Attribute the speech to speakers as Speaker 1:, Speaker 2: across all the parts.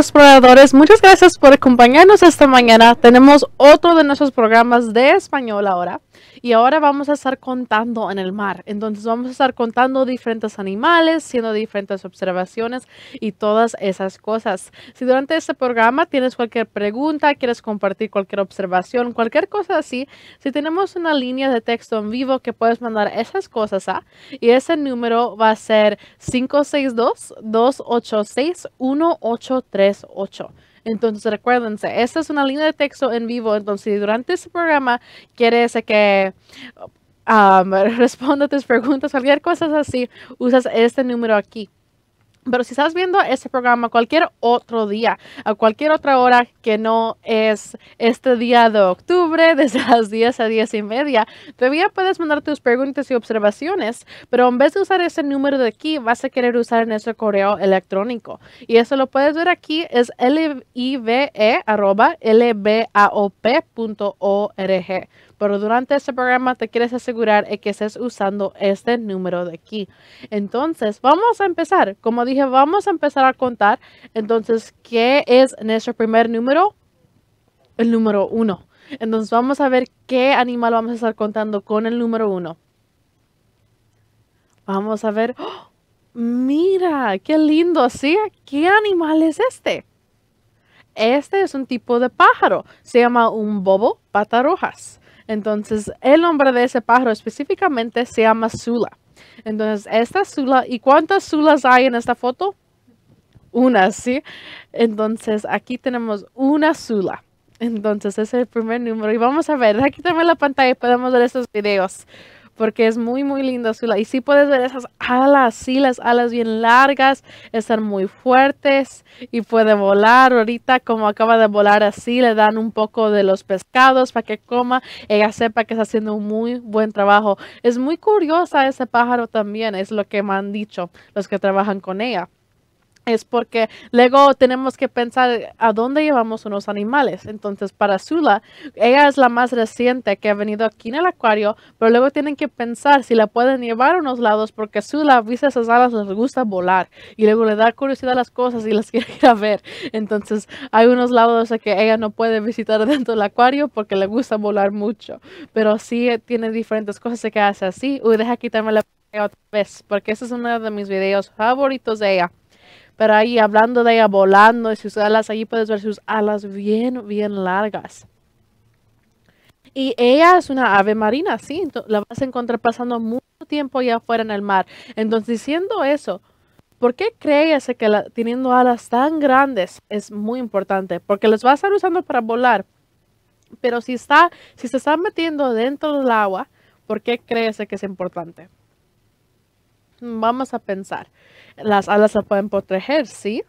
Speaker 1: exploradores, muchas gracias por acompañarnos esta mañana. Tenemos otro de nuestros programas de español ahora y ahora vamos a estar contando en el mar. Entonces vamos a estar contando diferentes animales, siendo diferentes observaciones y todas esas cosas. Si durante este programa tienes cualquier pregunta, quieres compartir cualquier observación, cualquier cosa así, si tenemos una línea de texto en vivo que puedes mandar esas cosas a y ese número va a ser 562 286 183 8. Entonces recuérdense, esta es una línea de texto en vivo, entonces durante este programa quieres que um, responda tus preguntas, cualquier cosa así, usas este número aquí. Pero si estás viendo este programa cualquier otro día, a cualquier otra hora que no es este día de octubre, desde las 10 a 10 y media, todavía puedes mandar tus preguntas y observaciones, pero en vez de usar ese número de aquí, vas a querer usar nuestro correo electrónico. Y eso lo puedes ver aquí, es live.lbaop.org pero durante este programa te quieres asegurar de que estés usando este número de aquí. Entonces, vamos a empezar. Como dije, vamos a empezar a contar. Entonces, ¿qué es nuestro primer número? El número uno. Entonces, vamos a ver qué animal vamos a estar contando con el número uno. Vamos a ver. ¡Oh! Mira, qué lindo, así. ¿Qué animal es este? Este es un tipo de pájaro. Se llama un bobo pata rojas. Entonces, el nombre de ese pájaro específicamente se llama Zula. Entonces, esta Zula, ¿y cuántas Zulas hay en esta foto? Una, ¿sí? Entonces, aquí tenemos una Zula. Entonces, ese es el primer número. Y vamos a ver, aquí también la pantalla y podemos ver estos videos porque es muy, muy linda Y sí puedes ver esas alas, sí, las alas bien largas, están muy fuertes y puede volar. Ahorita, como acaba de volar así, le dan un poco de los pescados para que coma. Ella sepa que está haciendo un muy buen trabajo. Es muy curiosa ese pájaro también, es lo que me han dicho los que trabajan con ella es porque luego tenemos que pensar a dónde llevamos unos animales. Entonces, para Sula, ella es la más reciente que ha venido aquí en el acuario, pero luego tienen que pensar si la pueden llevar a unos lados porque Sula viste esas alas les gusta volar y luego le da curiosidad a las cosas y las quiere ir a ver. Entonces, hay unos lados que ella no puede visitar dentro del acuario porque le gusta volar mucho, pero sí eh, tiene diferentes cosas que hace así. Uy, deja quitarme la otra vez porque ese es uno de mis videos favoritos de ella pero ahí hablando de ella volando, y sus alas, allí puedes ver sus alas bien, bien largas. Y ella es una ave marina, sí, la vas a encontrar pasando mucho tiempo allá afuera en el mar. Entonces, diciendo eso, ¿por qué crees que teniendo alas tan grandes es muy importante? Porque las vas a estar usando para volar. Pero si, está, si se están metiendo dentro del agua, ¿por qué crees que es importante? vamos a pensar, las alas se pueden proteger, ¿sí?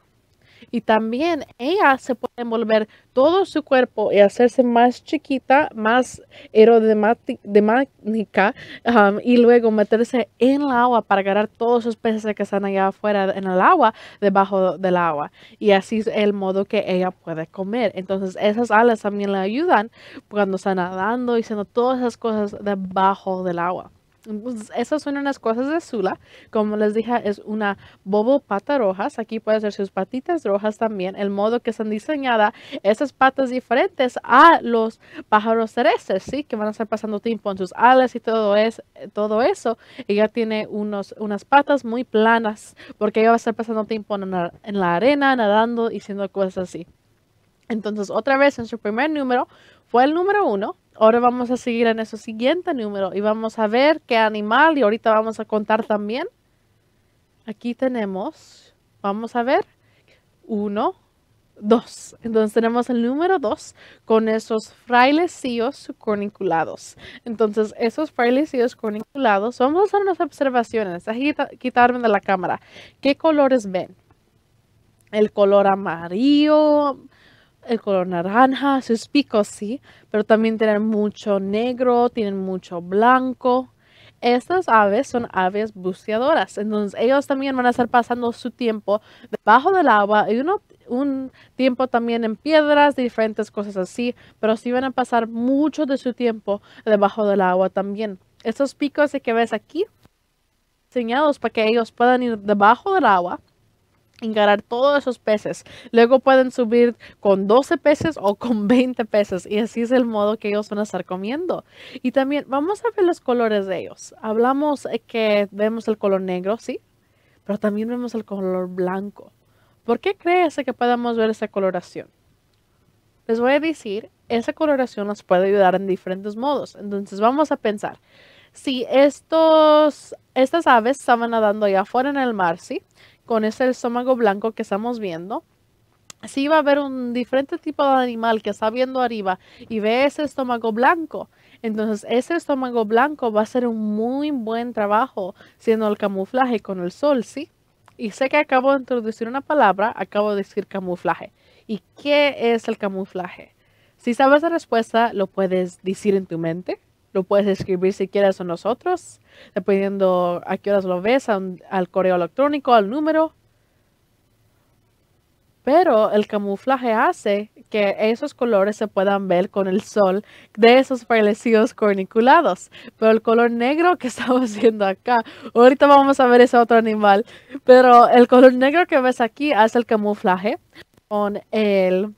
Speaker 1: Y también ella se puede envolver todo su cuerpo y hacerse más chiquita, más aerodinámica um, y luego meterse en el agua para agarrar todos esos peces que están allá afuera en el agua, debajo del agua. Y así es el modo que ella puede comer. Entonces esas alas también le ayudan cuando está nadando y haciendo todas esas cosas debajo del agua. Pues, esas son unas cosas de Sula. Como les dije, es una bobo pata rojas. Aquí puede ser sus patitas rojas también. El modo que están diseñadas, esas patas diferentes a los pájaros terrestres, ¿sí? Que van a estar pasando tiempo en sus alas y todo, es, todo eso. Ella tiene unos, unas patas muy planas porque ella va a estar pasando tiempo en la, arena, nadando y haciendo cosas así. Entonces, otra vez en su primer número fue el número uno Ahora vamos a seguir en ese siguiente número y vamos a ver qué animal y ahorita vamos a contar también. Aquí tenemos, vamos a ver, uno, dos. Entonces tenemos el número dos con esos frailecillos corniculados. Entonces esos frailecillos corniculados, vamos a hacer unas observaciones, Aquí quitarme de la cámara. ¿Qué colores ven? El color amarillo, el color naranja, sus picos sí, pero también tienen mucho negro, tienen mucho blanco. Estas aves son aves buceadoras, entonces ellos también van a estar pasando su tiempo debajo del agua y un tiempo también en piedras, diferentes cosas así, pero sí van a pasar mucho de su tiempo debajo del agua también. Estos picos que ves aquí, diseñados para que ellos puedan ir debajo del agua encarar todos esos peces. Luego pueden subir con 12 peces o con 20 peces y así es el modo que ellos van a estar comiendo. Y también vamos a ver los colores de ellos. Hablamos que vemos el color negro, sí, pero también vemos el color blanco. ¿Por qué crees que podemos ver esa coloración? Les voy a decir, esa coloración nos puede ayudar en diferentes modos. Entonces vamos a pensar, si estos, estas aves estaban nadando allá afuera en el mar, ¿sí? con ese estómago blanco que estamos viendo, si va a haber un diferente tipo de animal que está viendo arriba y ve ese estómago blanco, entonces ese estómago blanco va a hacer un muy buen trabajo siendo el camuflaje con el sol, ¿sí? Y sé que acabo de introducir una palabra, acabo de decir camuflaje. ¿Y qué es el camuflaje? Si sabes la respuesta, lo puedes decir en tu mente, lo puedes escribir si quieres a nosotros, dependiendo a qué horas lo ves, al correo electrónico, al número. Pero el camuflaje hace que esos colores se puedan ver con el sol de esos parecidos corniculados. Pero el color negro que estamos viendo acá, ahorita vamos a ver ese otro animal, pero el color negro que ves aquí hace el camuflaje con el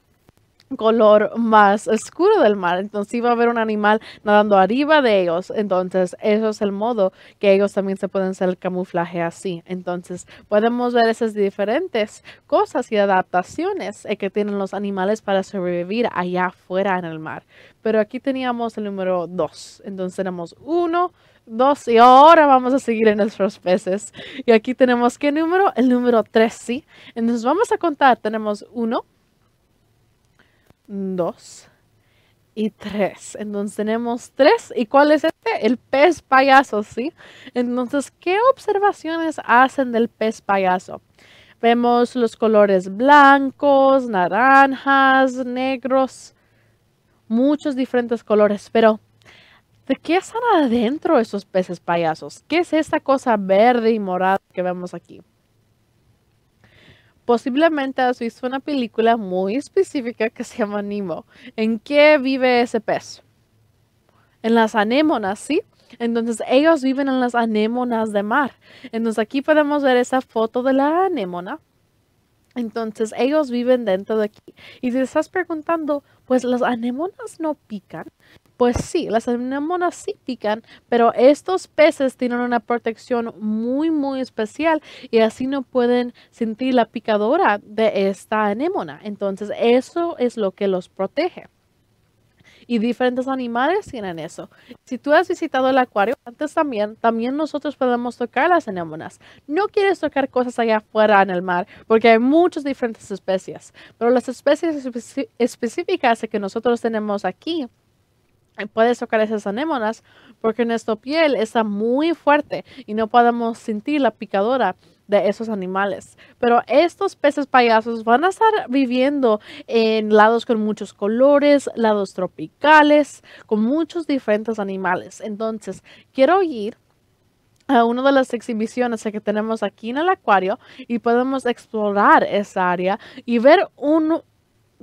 Speaker 1: color más oscuro del mar. Entonces iba a haber un animal nadando arriba de ellos. Entonces, eso es el modo que ellos también se pueden hacer el camuflaje así. Entonces, podemos ver esas diferentes cosas y adaptaciones eh, que tienen los animales para sobrevivir allá afuera en el mar. Pero aquí teníamos el número 2. Entonces, tenemos uno dos y ahora vamos a seguir en nuestros peces. Y aquí tenemos qué número? El número 3, ¿sí? Entonces vamos a contar, tenemos uno dos y tres. Entonces tenemos tres. ¿Y cuál es este? El pez payaso, ¿sí? Entonces, ¿qué observaciones hacen del pez payaso? Vemos los colores blancos, naranjas, negros, muchos diferentes colores, pero ¿de qué están adentro esos peces payasos? ¿Qué es esta cosa verde y morada que vemos aquí? Posiblemente has visto una película muy específica que se llama Nemo. ¿En qué vive ese pez? En las anémonas, ¿sí? Entonces ellos viven en las anémonas de mar. Entonces aquí podemos ver esa foto de la anémona. Entonces ellos viven dentro de aquí. Y si te estás preguntando, pues las anémonas no pican. Pues sí, las anémonas sí pican, pero estos peces tienen una protección muy, muy especial y así no pueden sentir la picadora de esta anémona. Entonces, eso es lo que los protege y diferentes animales tienen eso. Si tú has visitado el acuario antes también, también nosotros podemos tocar las anémonas. No quieres tocar cosas allá afuera en el mar porque hay muchas diferentes especies, pero las especies específicas que nosotros tenemos aquí eh, puedes tocar esas anémonas porque nuestra piel está muy fuerte y no podemos sentir la picadora de esos animales. Pero estos peces payasos van a estar viviendo en lados con muchos colores, lados tropicales, con muchos diferentes animales. Entonces, quiero ir a una de las exhibiciones que tenemos aquí en el acuario y podemos explorar esa área y ver un,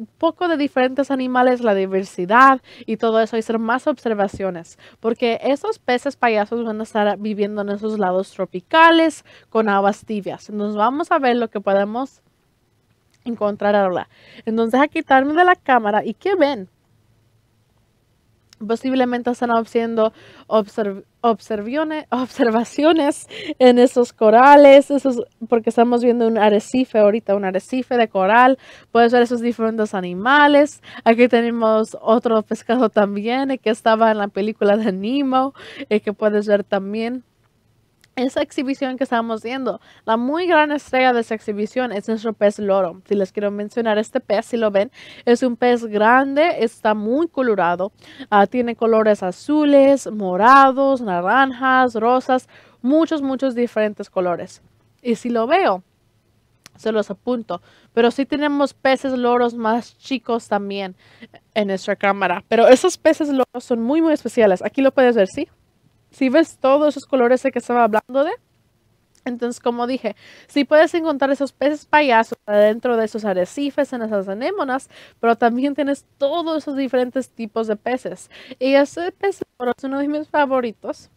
Speaker 1: poco de diferentes animales, la diversidad y todo eso, y hacer más observaciones, porque esos peces payasos van a estar viviendo en esos lados tropicales con aguas tibias. Entonces vamos a ver lo que podemos encontrar ahora. Entonces a quitarme de la cámara y ¿qué ven? Posiblemente están haciendo observaciones en esos corales, esos, porque estamos viendo un arrecife ahorita, un arrecife de coral. Puedes ver esos diferentes animales. Aquí tenemos otro pescado también eh, que estaba en la película de Nemo y eh, que puedes ver también esa exhibición que estamos viendo. La muy gran estrella de esa exhibición es nuestro pez loro. Si les quiero mencionar este pez, si lo ven, es un pez grande, está muy colorado, ah, tiene colores azules, morados, naranjas, rosas, muchos, muchos diferentes colores. Y si lo veo, se los apunto. Pero sí tenemos peces loros más chicos también en nuestra cámara. Pero esos peces loros son muy, muy especiales. Aquí lo puedes ver, ¿sí? si ves todos esos colores de que estaba hablando de, entonces, como dije, si puedes encontrar esos peces payasos adentro de esos arrecifes, en esas anémonas, pero también tienes todos esos diferentes tipos de peces. Y ese pez es uno de mis favoritos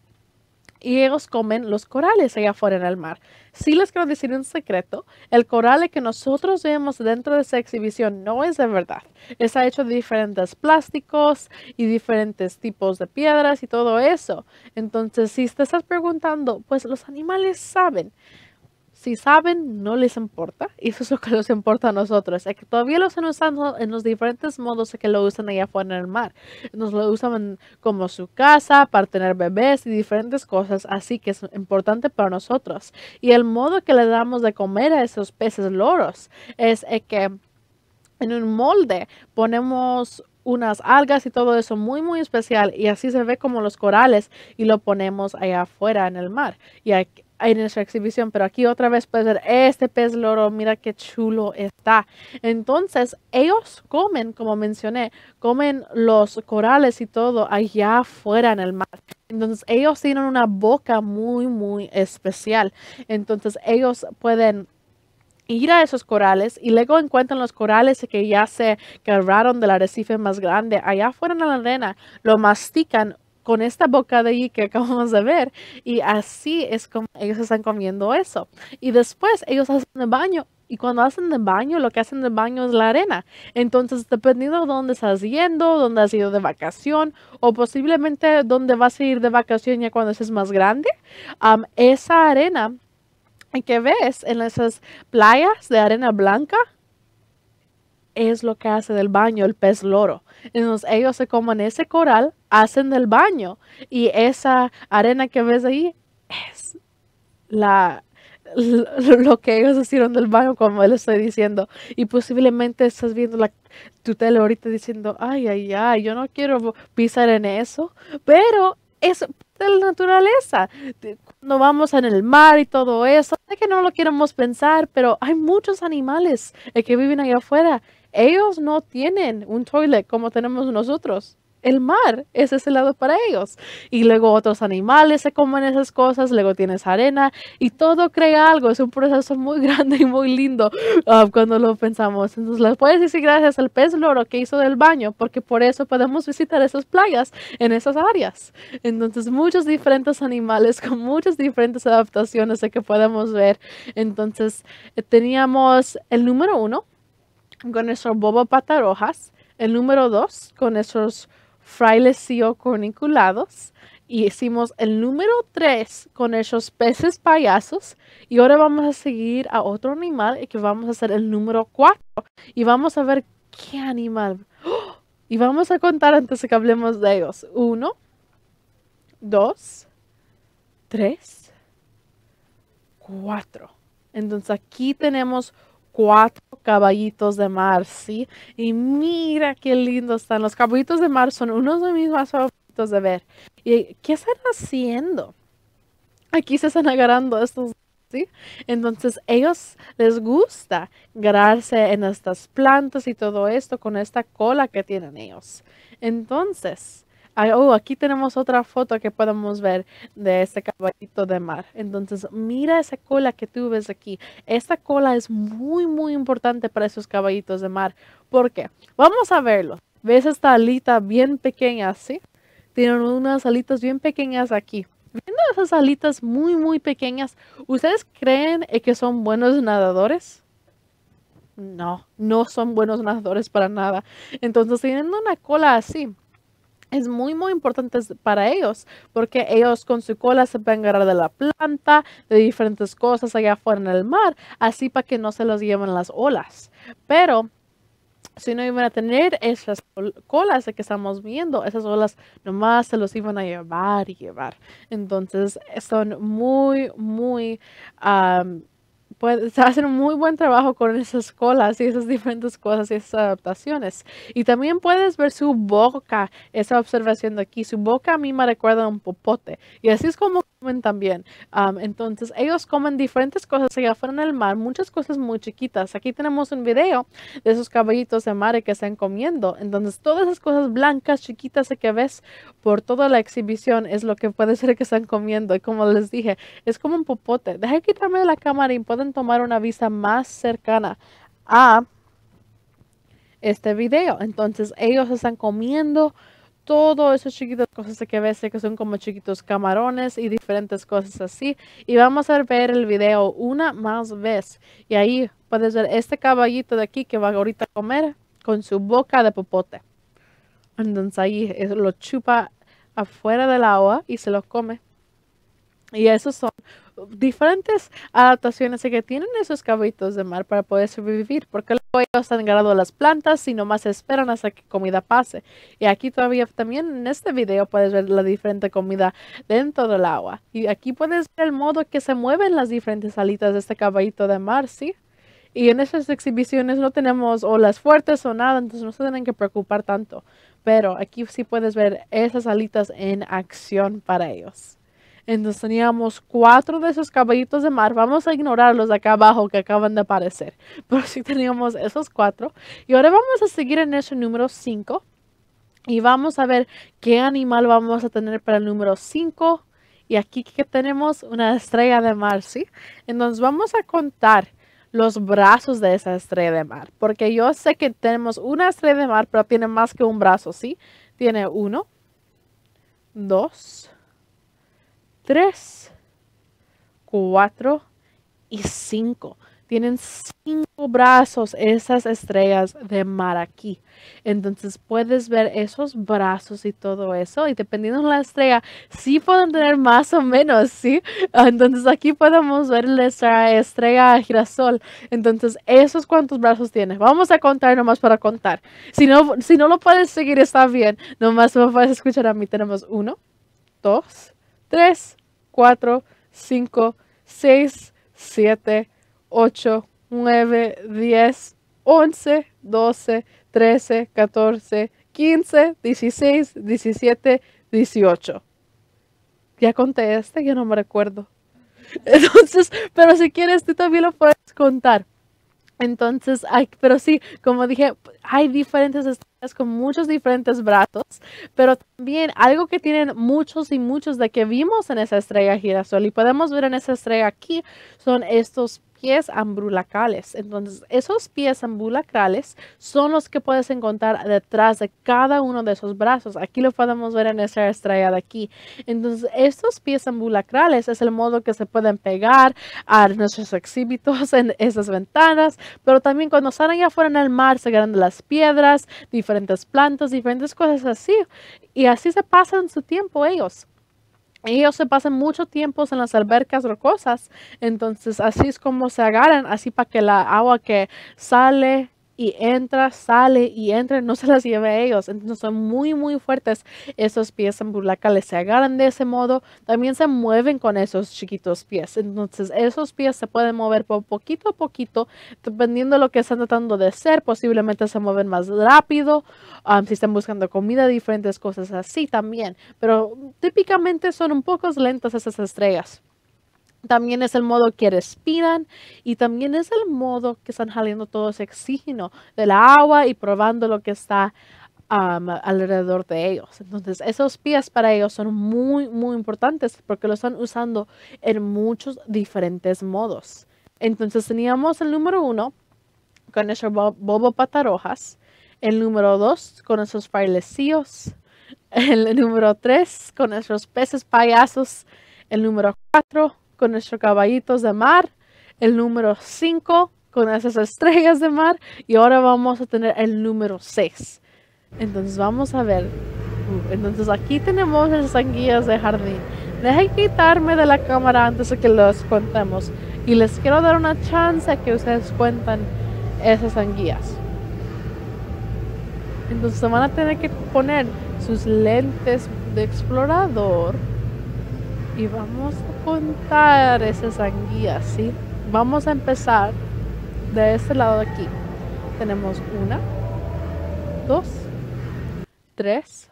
Speaker 1: y ellos comen los corales allá afuera en el mar. Si les quiero decir un secreto, el coral que nosotros vemos dentro de esa exhibición no es de verdad. Está hecho de diferentes plásticos y diferentes tipos de piedras y todo eso. Entonces, si te estás preguntando, pues los animales saben si saben, no les importa. Y eso es lo que les importa a nosotros. Es que todavía los están usando en los diferentes modos que lo usan allá afuera en el mar. Nos lo usan como su casa, para tener bebés y diferentes cosas. Así que es importante para nosotros. Y el modo que le damos de comer a esos peces loros es eh, que en un molde ponemos unas algas y todo eso muy muy especial y así se ve como los corales y lo ponemos allá afuera en el mar y aquí, en nuestra exhibición, pero aquí otra vez puedes ver este pez loro, mira qué chulo está. Entonces, ellos comen, como mencioné, comen los corales y todo allá afuera en el mar. Entonces, ellos tienen una boca muy, muy especial. Entonces, ellos pueden ir a esos corales y luego encuentran los corales que ya se cargaron del arrecife más grande allá afuera en la arena, lo mastican con esta boca de allí que acabamos de ver. Y así es como ellos están comiendo eso. Y después ellos hacen el baño. Y cuando hacen el baño, lo que hacen el baño es la arena. Entonces, dependiendo de dónde estás yendo, dónde has ido de vacación, o posiblemente dónde vas a ir de vacación ya cuando seas más grande, esa arena que ves en esas playas de arena blanca, es lo que hace del baño el pez loro. Entonces ellos se comen ese coral hacen del baño. Y esa arena que ves ahí es la, lo que ellos hicieron del baño, como les estoy diciendo. Y posiblemente estás viendo la, tu ahorita diciendo, ay, ay, ay, yo no quiero pisar en eso. Pero es de la naturaleza. Cuando vamos en el mar y todo eso, que no lo queremos pensar, pero hay muchos animales eh, que viven allá afuera. Ellos no tienen un toilet como tenemos nosotros el mar es ese lado para ellos. Y luego otros animales se comen esas cosas, luego tienes arena y todo crea algo. Es un proceso muy grande y muy lindo ah, cuando lo pensamos. Entonces les puedes decir gracias al pez loro que hizo del baño, porque por eso podemos visitar esas playas en esas áreas. Entonces muchos diferentes animales con muchas diferentes adaptaciones de que podemos ver. Entonces eh, teníamos el número uno con nuestro bobo patarojas. el número dos con nuestros frailes e corniculados y hicimos el número 3 con esos peces payasos y ahora vamos a seguir a otro animal y que vamos a hacer el número 4 y vamos a ver qué animal y vamos a contar antes de que hablemos de ellos 1 2 3 4 entonces aquí tenemos cuatro caballitos de mar, ¿sí? Y mira qué lindos están. Los caballitos de mar son unos de mis más favoritos de ver. ¿Y qué están haciendo? Aquí se están agarrando estos, ¿sí? Entonces, ellos les gusta agarrarse en estas plantas y todo esto con esta cola que tienen ellos. Entonces, oh, aquí tenemos otra foto que podemos ver de este caballito de mar. Entonces, mira esa cola que tú ves aquí. Esta cola es muy, muy importante para esos caballitos de mar. ¿Por qué? Vamos a verlo. ¿Ves esta alita bien pequeña, así? Tienen unas alitas bien pequeñas aquí. Viendo esas alitas muy, muy pequeñas, ¿ustedes creen que son buenos nadadores? No, no son buenos nadadores para nada. Entonces, tienen una cola así, es muy, muy importante para ellos, porque ellos con su cola se pueden agarrar de la planta, de diferentes cosas allá afuera en el mar, así para que no se los lleven las olas. Pero si no iban a tener esas colas que estamos viendo, esas olas nomás se los iban a llevar y llevar. Entonces son muy, muy puede hacen un muy buen trabajo con esas colas y esas diferentes cosas y esas adaptaciones. Y también puedes ver su boca, esa observación de aquí. Su boca a mí me recuerda a un popote. Y así es como también. entonces, ellos comen diferentes cosas allá afuera en el mar, muchas cosas muy chiquitas. Aquí tenemos un video de esos caballitos de mar que están comiendo. Entonces, todas esas cosas blancas, chiquitas que ves por toda la exhibición es lo que puede ser que están comiendo. Y como les dije, es como un popote. Deja quitarme la cámara y pueden tomar una vista más cercana a este video. Entonces ellos están comiendo todo esos chiquitos cosas que ves que son como chiquitos camarones y diferentes cosas así. Y vamos a ver el video una más vez. Y ahí puedes ver este caballito de aquí que va ahorita a comer con su boca de popote. Entonces ahí lo chupa afuera del agua y se lo come. Y esos son diferentes adaptaciones que tienen esos caballitos de mar para poder sobrevivir, porque luego ellos han ganado las plantas y nomás esperan hasta que comida pase. Y aquí todavía también en este video puedes ver la diferente comida dentro del agua. Y aquí puedes ver el modo que se mueven las diferentes alitas de este caballito de mar, ¿sí? Y en esas exhibiciones no tenemos olas fuertes o nada, entonces no se tienen que preocupar tanto. Pero aquí sí puedes ver esas alitas en acción para ellos. Entonces teníamos cuatro de esos caballitos de mar. Vamos a ignorarlos de acá abajo que acaban de aparecer. Pero sí teníamos esos cuatro. Y ahora vamos a seguir en ese número 5. Y vamos a ver qué animal vamos a tener para el número 5. Y aquí que tenemos una estrella de mar, ¿sí? Entonces vamos a contar los brazos de esa estrella de mar. Porque yo sé que tenemos una estrella de mar, pero tiene más que un brazo, ¿sí? Tiene uno, dos, Tres, cuatro y cinco. Tienen cinco brazos esas estrellas de mar aquí. Entonces puedes ver esos brazos y todo eso. Y dependiendo de la estrella, sí pueden tener más o menos, ¿sí? Entonces aquí podemos ver la estrella, girasol. Entonces, ¿esos cuántos brazos tiene? Vamos a contar nomás para contar. Si no, si no lo puedes seguir, está bien. Nomás me puedes escuchar a mí. Tenemos uno, dos, 3, 4, 5, 6, 7, 8, 9, 10, 11, 12, 13, 14, 15, 16, 17, 18. Ya conté este, ya no me recuerdo. Entonces, pero si quieres, tú también lo puedes contar. Entonces, ay, pero sí, como dije, hay diferentes estrellas con muchos diferentes brazos, pero también algo que tienen muchos y muchos de que vimos en esa estrella girasol y podemos ver en esa estrella aquí son estos pies ambulacrales. Entonces, esos pies ambulacrales son los que puedes encontrar detrás de cada uno de esos brazos. Aquí lo podemos ver en esta estrella de aquí. Entonces, estos pies ambulacrales es el modo que se pueden pegar a nuestros exhibitos en esas ventanas, pero también cuando salen ya fuera en el mar, se quedan las piedras, diferentes plantas, diferentes cosas así. Y así se pasan su tiempo ellos ellos se pasan mucho tiempo en las albercas rocosas, entonces así es como se agarran, así para que la agua que sale y entra, sale y entra, no se las lleva a ellos. Entonces son muy, muy fuertes esos pies en se agarran de ese modo, también se mueven con esos chiquitos pies. Entonces esos pies se pueden mover por poquito a poquito, dependiendo de lo que están tratando de ser posiblemente se mueven más rápido, si están buscando comida, diferentes cosas así también, pero típicamente son un poco lentas esas estrellas también es el modo que respiran y también es el modo que están saliendo todo ese oxígeno la agua y probando lo que está alrededor de ellos. Entonces, esos pies para ellos son muy, muy importantes porque lo están usando en muchos diferentes modos. Entonces, teníamos el número uno con esos bobo patarojas, el número dos con esos frailecillos, el número tres con esos peces payasos, el número cuatro con nuestros caballitos de mar, el número 5 con esas estrellas de mar y ahora vamos a tener el número 6. Entonces vamos a ver. Uh, entonces aquí tenemos las anguillas de jardín. Dejen quitarme de la cámara antes de que los contemos. Y les quiero dar una chance a que ustedes cuentan esas anguillas Entonces van a tener que poner sus lentes de explorador. Y vamos a contar esas anguías, ¿sí? Vamos a empezar de este lado de aquí. Tenemos una, dos, tres,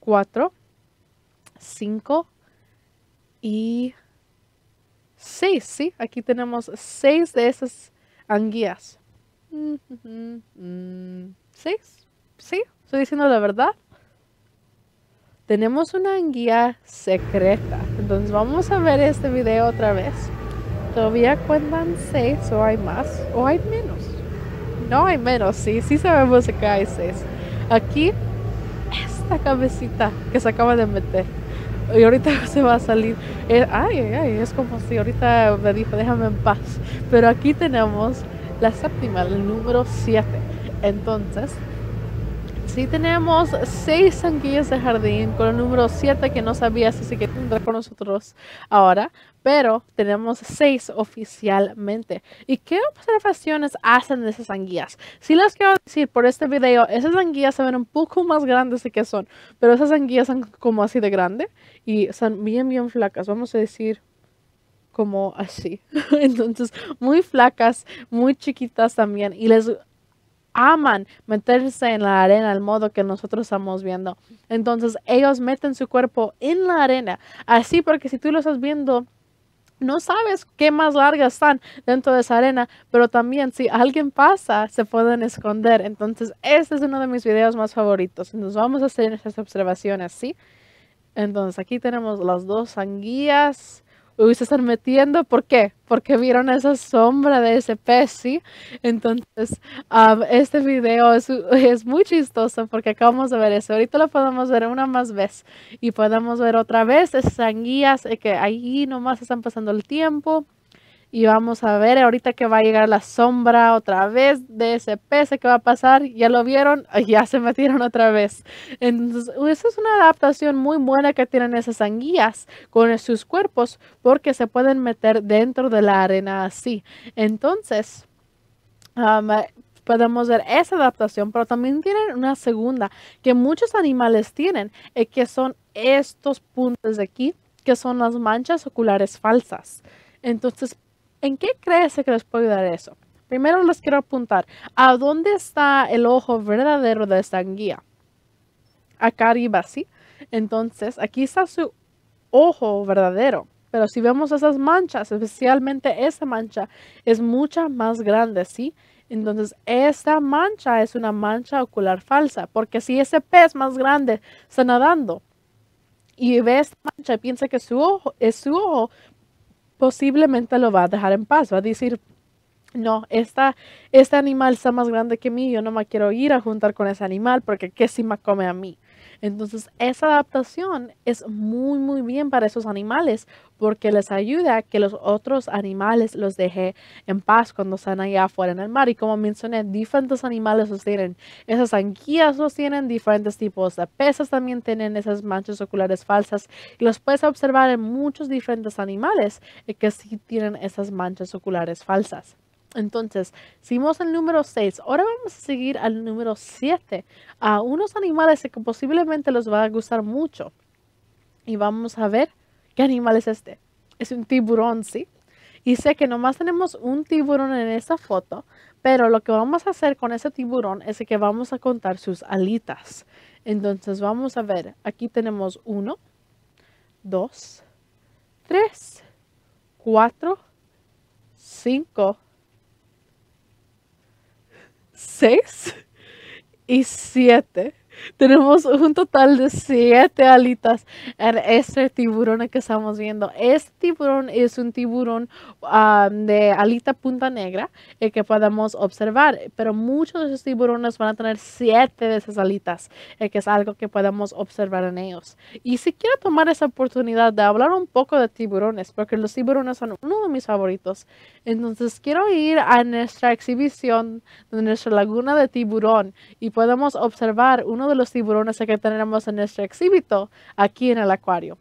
Speaker 1: cuatro, cinco y seis, ¿sí? Aquí tenemos seis de esas anguías. ¿Seis? ¿Sí? ¿Estoy diciendo la verdad? Tenemos una anguía secreta vamos a ver este video otra vez. Todavía cuentan seis o hay más o hay menos. No hay menos, sí, sí sabemos que hay seis. Aquí, esta cabecita que se acaba de meter. Y ahorita se va a salir. Eh, ay, ay, ay, es como si ahorita me dijo, déjame en paz. Pero aquí tenemos la séptima, el número 7. Entonces, Sí, tenemos seis anguillas de jardín con el número 7 que no sabías, así que tendrá con nosotros ahora, pero tenemos seis oficialmente. ¿Y qué observaciones hacen de esas anguillas? Si las quiero decir por este video, esas anguillas se ven un poco más grandes de que son, pero esas anguillas son como así de grande y son bien, bien flacas, vamos a decir como así. Entonces, muy flacas, muy chiquitas también y les aman meterse en la arena, al modo que nosotros estamos viendo. Entonces ellos meten su cuerpo en la arena, así porque si tú lo estás viendo no sabes qué más largas están dentro de esa arena, pero también si alguien pasa, se pueden esconder. Entonces, este es uno de mis videos más favoritos. Nos vamos a hacer esas observaciones, así Entonces, aquí tenemos las dos sanguías uy, se están metiendo, ¿por qué? Porque vieron esa sombra de ese pez, ¿sí? Entonces, este video es, muy chistoso porque acabamos de ver eso. Ahorita lo podemos ver una más vez y podemos ver otra vez esas guías eh, que ahí nomás están pasando el tiempo. Y vamos a ver ahorita que va a llegar la sombra otra vez de ese pez, que va a pasar. Ya lo vieron, ya se metieron otra vez. Entonces, esa es una adaptación muy buena que tienen esas anguillas con sus cuerpos porque se pueden meter dentro de la arena así. Entonces, eh, podemos ver esa adaptación, pero también tienen una segunda que muchos animales tienen, y eh, que son estos puntos de aquí, que son las manchas oculares falsas. Entonces ¿En qué crees que les puede ayudar eso? Primero les quiero apuntar, ¿a dónde está el ojo verdadero de esta guía? Acá arriba, ¿sí? Entonces, aquí está su ojo verdadero. Pero si vemos esas manchas, especialmente esa mancha, es mucha más grande, ¿sí? Entonces, esta mancha es una mancha ocular falsa, porque si ese pez más grande está nadando y ve esta mancha, piensa que su ojo es su ojo, posiblemente lo va a dejar en paz, va a decir, no, esta, este animal está más grande que mí, yo no me quiero ir a juntar con ese animal porque qué si me come a mí. Entonces, esa adaptación es muy, muy bien para esos animales porque les ayuda a que los otros animales los deje en paz cuando están allá afuera en el mar. Y como mencioné, diferentes animales los tienen. Esas anguías los tienen, diferentes tipos de peces también tienen esas manchas oculares falsas. Y los puedes observar en muchos diferentes animales eh, que sí tienen esas manchas oculares falsas. Entonces, seguimos el número 6. Ahora vamos a seguir al número 7. A unos animales que posiblemente los va a gustar mucho. Y vamos a ver qué animal es este. Es un tiburón, ¿sí? Y sé que nomás tenemos un tiburón en esta foto, pero lo que vamos a hacer con ese tiburón es que vamos a contar sus alitas. Entonces vamos a ver, aquí tenemos uno, dos, tres, cuatro, cinco... 6 y 7 Tenemos un total de siete alitas en este tiburón que estamos viendo. Este tiburón es un tiburón um, de alita punta negra el eh, que podemos observar, pero muchos de esos tiburones van a tener siete de esas alitas, el eh, que es algo que podemos observar en ellos. Y si quiero tomar esa oportunidad de hablar un poco de tiburones, porque los tiburones son uno de mis favoritos, entonces quiero ir a nuestra exhibición de nuestra laguna de tiburón y podemos observar uno de los tiburones que tenemos en nuestro exhibito aquí en el acuario.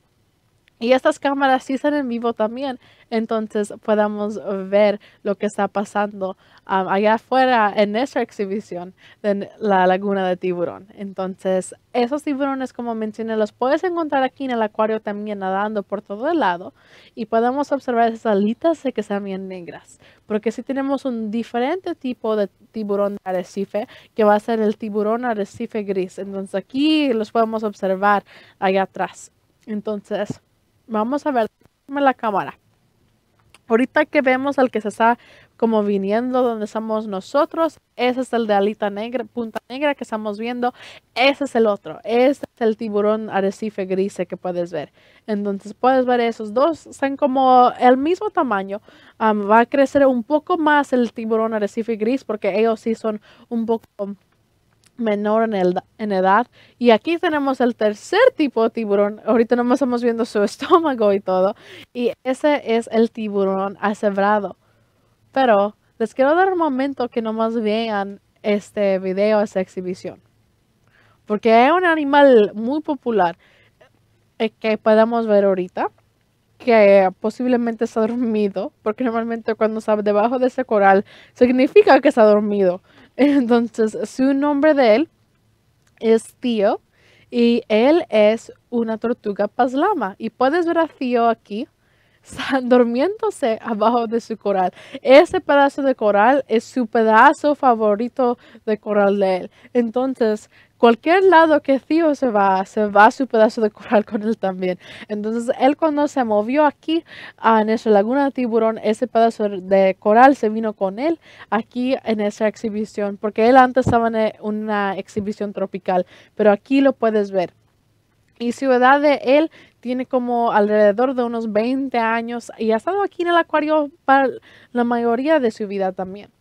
Speaker 1: Y estas cámaras sí están en vivo también, entonces podamos ver lo que está pasando um, allá afuera en esta exhibición de la laguna de tiburón. Entonces, esos tiburones, como mencioné, los puedes encontrar aquí en el acuario también nadando por todo el lado y podemos observar esas alitas que están bien negras, porque si sí tenemos un diferente tipo de tiburón de arrecife que va a ser el tiburón arrecife gris. Entonces, aquí los podemos observar allá atrás. Entonces, Vamos a ver la cámara. Ahorita que vemos al que se está como viniendo donde estamos nosotros, ese es el de alita negra, punta negra que estamos viendo, ese es el otro, este es el tiburón arrecife gris que puedes ver. Entonces puedes ver esos dos, están como el mismo tamaño, va a crecer un poco más el tiburón arrecife gris porque ellos sí son un poco menor en, edad. Y aquí tenemos el tercer tipo de tiburón. Ahorita nomás estamos viendo su estómago y todo. Y ese es el tiburón asebrado. Pero les quiero dar un momento que nomás vean este video, esta exhibición. Porque es un animal muy popular eh, que podemos ver ahorita que posiblemente está dormido, porque normalmente cuando está debajo de ese coral significa que está dormido. Entonces, su nombre de él es Tío y él es una tortuga paslama. Y puedes ver a Tío aquí durmiéndose abajo de su coral. Ese pedazo de coral es su pedazo favorito de coral de él. Entonces, cualquier lado que Theo se va, se va a su pedazo de coral con él también. Entonces, él cuando se movió aquí a ah, esa laguna de tiburón, ese pedazo de coral se vino con él aquí en esa exhibición, porque él antes estaba en eh, una exhibición tropical, pero aquí lo puedes ver. Y Ciudad de él tiene como alrededor de unos 20 años y ha estado aquí en el acuario para la mayoría de su vida también.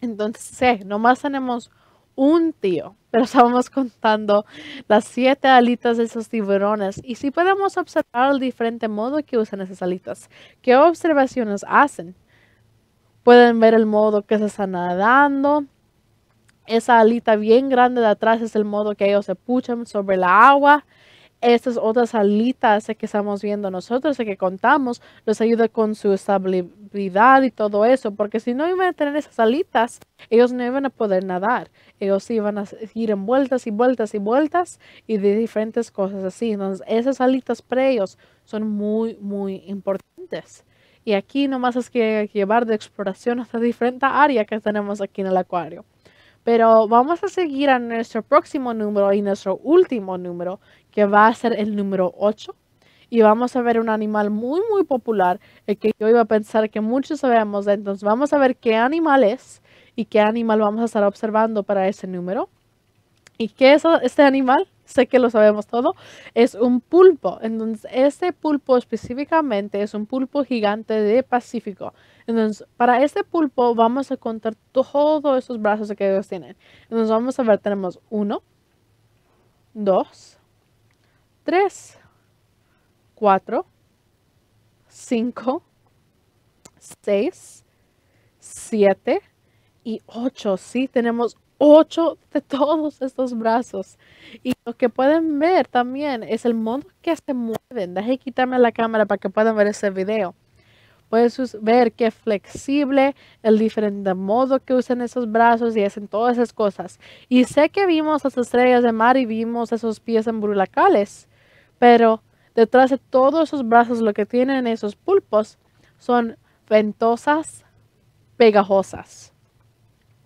Speaker 1: Entonces, sí, nomás tenemos un tío, pero estábamos contando las siete alitas de esos tiburones y si podemos observar el diferente modo que usan esas alitas, qué observaciones hacen. Pueden ver el modo que se están nadando, esa alita bien grande de atrás es el modo que ellos se puchan sobre la agua, estas otras alitas que estamos viendo nosotros, que contamos, nos ayuda con su estabilidad y todo eso, porque si no iban a tener esas alitas, ellos no iban a poder nadar, ellos iban a ir en vueltas y vueltas y vueltas y de diferentes cosas así. Entonces, esas alitas para ellos son muy, muy importantes. Y aquí no más es que llevar de exploración a esta diferente área que tenemos aquí en el acuario. Pero vamos a seguir a nuestro próximo número y nuestro último número, que va a ser el número 8. Y vamos a ver un animal muy, muy popular, el que yo iba a pensar que muchos sabemos. Entonces vamos a ver qué animal es y qué animal vamos a estar observando para ese número. ¿Y que es este animal? Sé que lo sabemos todo. Es un pulpo. Entonces, este pulpo específicamente es un pulpo gigante de Pacífico. Entonces, para este pulpo vamos a contar todos esos brazos que ellos tienen. Entonces, vamos a ver, tenemos uno, dos, 3, 4, 5, 6, 7 y 8. Sí, tenemos 8 de todos estos brazos. Y lo que pueden ver también es el modo que se mueven. Deje quitarme la cámara para que puedan ver ese video. Puedes ver qué flexible, el diferente modo que usan esos brazos y hacen todas esas cosas. Y sé que vimos las estrellas de mar y vimos esos pies embrulacales pero detrás de todos esos brazos lo que tienen esos pulpos son ventosas pegajosas.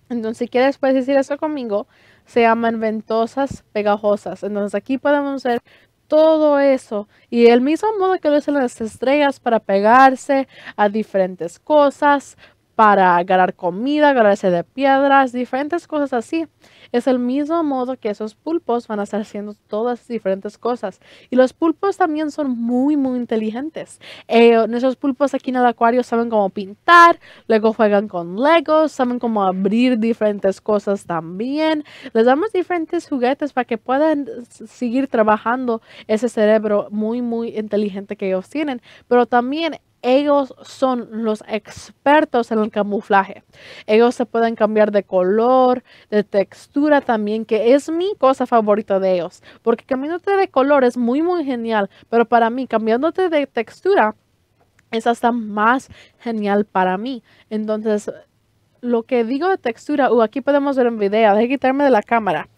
Speaker 1: Entonces, si quieres, puedes decir eso conmigo. Se llaman ventosas pegajosas. Entonces, aquí podemos ver todo eso. Y el mismo modo que lo hacen las estrellas para pegarse a diferentes cosas, para agarrar comida, agarrarse de piedras, diferentes cosas así. Es el mismo modo que esos pulpos van a estar haciendo todas diferentes cosas. Y los pulpos también son muy, muy inteligentes. Eh, nuestros pulpos aquí en el acuario saben cómo pintar, luego juegan con legos, saben cómo abrir diferentes cosas también. Les damos diferentes juguetes para que puedan seguir trabajando ese cerebro muy, muy inteligente que ellos tienen. Pero también ellos son los expertos en el camuflaje. Ellos se pueden cambiar de color, de textura también, que es mi cosa favorita de ellos. Porque cambiándote de color es muy, muy genial. Pero para mí, cambiándote de textura es hasta más genial para mí. Entonces, lo que digo de textura, uh, aquí podemos ver un video, de quitarme de la cámara.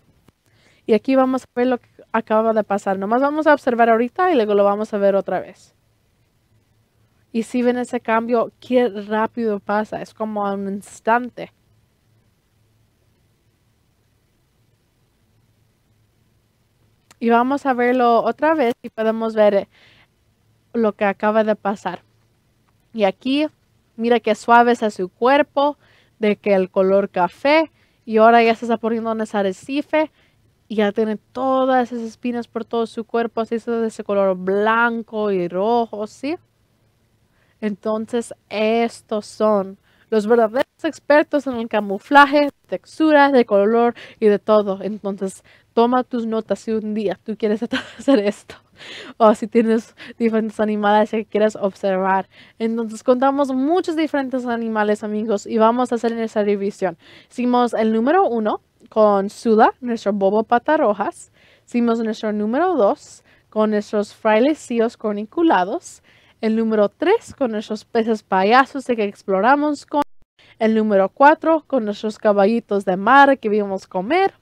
Speaker 1: Y aquí vamos a ver lo que acaba de pasar. Nomás vamos a observar ahorita y luego lo vamos a ver otra vez. Y si ven ese cambio, qué rápido pasa, es como un instante. Y vamos a verlo otra vez y podemos ver eh, lo que acaba de pasar. Y aquí, mira qué suave es su cuerpo, de que el color café, y ahora ya se está poniendo en ese arrecife, y ya tiene todas esas espinas por todo su cuerpo, así es de ese color blanco y rojo, ¿sí? sí entonces, estos son los verdaderos expertos en el camuflaje, textura, de color y de todo. Entonces, toma tus notas si un día tú quieres hacer esto o si tienes diferentes animales que quieres observar. Entonces contamos muchos diferentes animales amigos y vamos a hacer en esa división. Hicimos el número uno con Suda, nuestro bobo pata rojas. Hicimos nuestro número dos con nuestros frailecillos corniculados el número 3 con nuestros peces payasos que exploramos con el número 4 con nuestros caballitos de mar que vimos comer,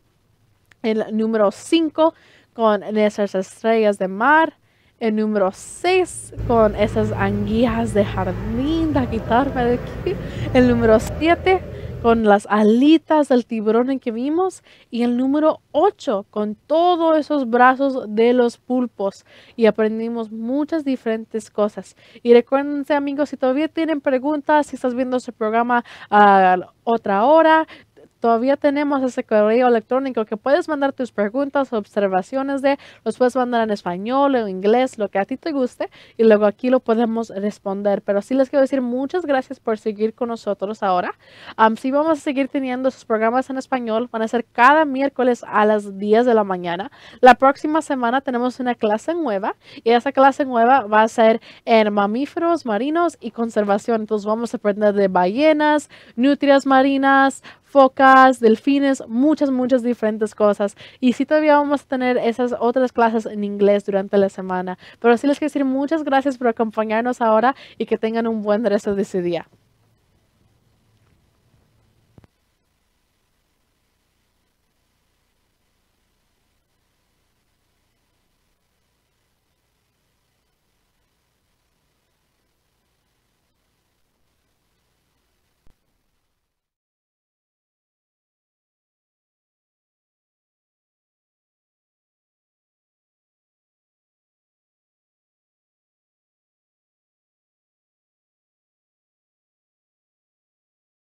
Speaker 1: el número 5 con esas estrellas de mar, el número 6 con esas anguijas de jardín de quitarme de aquí, el número 7 con las alitas del tiburón en que vimos y el número 8 con todos esos brazos de los pulpos y aprendimos muchas diferentes cosas y recuérdense amigos si todavía tienen preguntas si estás viendo este programa a otra hora todavía tenemos ese correo electrónico que puedes mandar tus preguntas, observaciones de, los puedes mandar en español o inglés, lo que a ti te guste, y luego aquí lo podemos responder. Pero sí les quiero decir muchas gracias por seguir con nosotros ahora. Um, sí vamos a seguir teniendo sus programas en español, van a ser cada miércoles a las 10 de la mañana. La próxima semana tenemos una clase nueva y esa clase nueva va a ser en mamíferos marinos y conservación. Entonces vamos a aprender de ballenas, nutrias marinas, focas, delfines, muchas, muchas diferentes cosas. Y sí todavía vamos a tener esas otras clases en inglés durante la semana. Pero sí les quiero decir muchas gracias por acompañarnos ahora y que tengan un buen resto de su día.